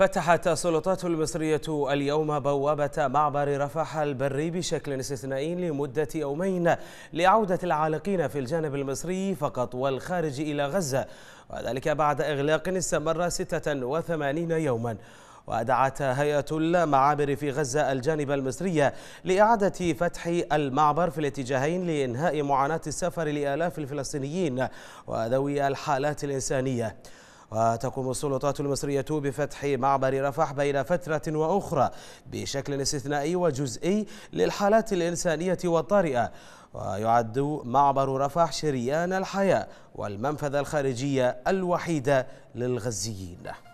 فتحت السلطات المصرية اليوم بوابة معبر رفح البري بشكل استثنائي لمدة يومين لعودة العالقين في الجانب المصري فقط والخارج إلى غزة وذلك بعد إغلاق استمر 86 يوماً ودعت هيئة المعابر في غزة الجانب المصرية لإعادة فتح المعبر في الاتجاهين لإنهاء معاناة السفر لآلاف الفلسطينيين وذوي الحالات الإنسانية وتقوم السلطات المصرية بفتح معبر رفح بين فترة وأخرى بشكل استثنائي وجزئي للحالات الإنسانية والطارئة ويعد معبر رفح شريان الحياة والمنفذ الخارجية الوحيدة للغزيين